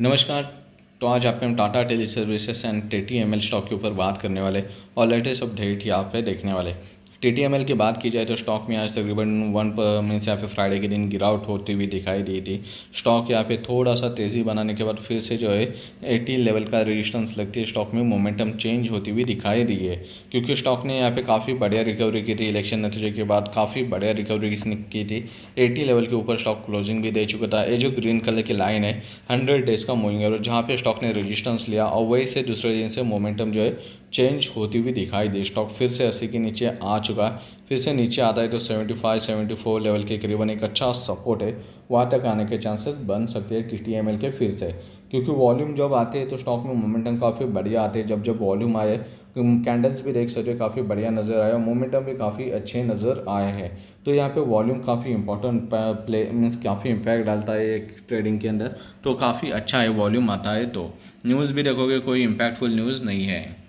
नमस्कार तो आज आपके हम टाटा टेली सर्विसेज एंड टेटी टी एम एल स्टॉक के ऊपर बात करने वाले और लेटेस्ट अपडेट यहाँ पे देखने वाले टी की बात की जाए तो स्टॉक में आज तकरीबन वन पर मीन्स या फिर फ्राइडे के दिन गिरावट होती हुई दिखाई दी थी स्टॉक यहाँ पे थोड़ा सा तेज़ी बनाने के बाद फिर से जो है एटी लेवल का रेजिस्टेंस लगती है स्टॉक में मोमेंटम चेंज होती हुई दिखाई दी है क्योंकि स्टॉक ने यहाँ पे काफ़ी बढ़िया रिकवरी की थी इलेक्शन नतीजे के बाद काफ़ी बढ़िया रिकवरी इसने की थी एटी लेवल के ऊपर स्टॉक क्लोजिंग भी दे चुका था ये जो ग्रीन कलर की लाइन है हंड्रेड डेज का मूविंग और जहाँ पे स्टॉक ने रजिस्टेंस लिया और वही से दूसरे दिन से मोमेंटम जो है चेंज होती हुई दिखाई दी स्टॉक फिर से अस्सी के नीचे आ चुका है फिर से नीचे आता है तो seventy five seventy four level के करीबन एक अच्छा सपोर्ट है वहाँ तक आने के चांसेस बन सकते हैं टी टी एम एल के फिर से क्योंकि वॉल्यूम जब आते हैं तो स्टॉक में मोमेंटम काफ़ी बढ़िया आते हैं जब जब वॉल्यूम आए कैंडल्स तो भी देख सकते हो काफ़ी बढ़िया नज़र आया मोमेंटम भी काफ़ी अच्छे नज़र आए हैं तो यहाँ पे वॉल्यूम काफ़ी इंपॉर्टेंट प्ले मीन्स काफ़ी इम्पैक्ट डालता है एक ट्रेडिंग के अंदर तो काफ़ी अच्छा है वॉल्यूम आता है तो न्यूज़ भी देखोगे कोई इम्पैक्टफुल न्यूज़ नहीं है